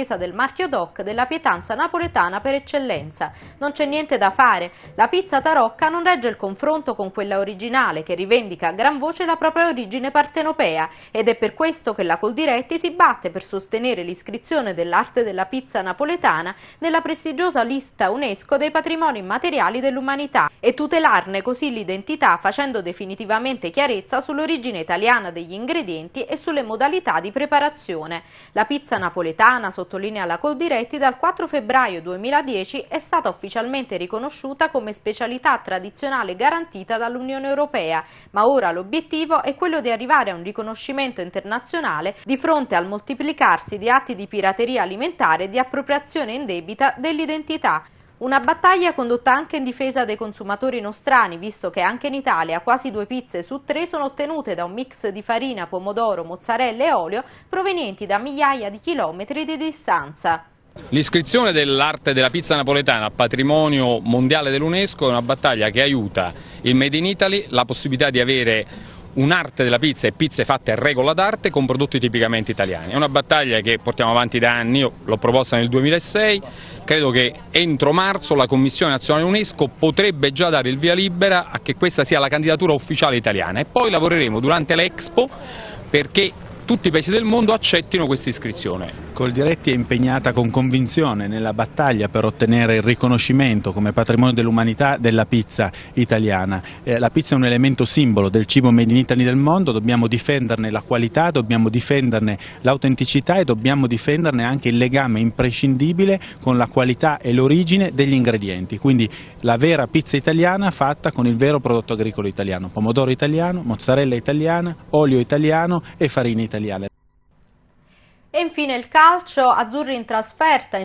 difesa del marchio DOC della pietanza napoletana per eccellenza. Non c'è niente da fare, la pizza tarocca non regge il confronto con quella originale che rivendica a gran voce la propria origine partenopea ed è per questo che la Coldiretti si batte per sostenere l'iscrizione dell'arte della pizza napoletana nella prestigiosa lista UNESCO dei patrimoni immateriali dell'umanità e tutelarne così l'identità facendo definitivamente chiarezza sull'origine italiana degli ingredienti e sulle modalità di preparazione. La pizza napoletana, sotto sottolinea la Coldiretti, dal 4 febbraio 2010 è stata ufficialmente riconosciuta come specialità tradizionale garantita dall'Unione Europea, ma ora l'obiettivo è quello di arrivare a un riconoscimento internazionale di fronte al moltiplicarsi di atti di pirateria alimentare e di appropriazione indebita dell'identità. Una battaglia condotta anche in difesa dei consumatori nostrani, visto che anche in Italia quasi due pizze su tre sono ottenute da un mix di farina, pomodoro, mozzarella e olio provenienti da migliaia di chilometri di distanza. L'iscrizione dell'arte della pizza napoletana a patrimonio mondiale dell'UNESCO è una battaglia che aiuta il Made in Italy, la possibilità di avere un'arte della pizza e pizze fatte a regola d'arte con prodotti tipicamente italiani. È una battaglia che portiamo avanti da anni, io l'ho proposta nel 2006, credo che entro marzo la Commissione Nazionale UNESCO potrebbe già dare il via libera a che questa sia la candidatura ufficiale italiana e poi lavoreremo durante l'Expo perché tutti i paesi del mondo accettino questa iscrizione. Coldiretti è impegnata con convinzione nella battaglia per ottenere il riconoscimento come patrimonio dell'umanità della pizza italiana. Eh, la pizza è un elemento simbolo del cibo made in Italy del mondo, dobbiamo difenderne la qualità, dobbiamo difenderne l'autenticità e dobbiamo difenderne anche il legame imprescindibile con la qualità e l'origine degli ingredienti. Quindi la vera pizza italiana fatta con il vero prodotto agricolo italiano, pomodoro italiano, mozzarella italiana, olio italiano e farina italiana italiane. E infine il calcio, azzurri in trasferta.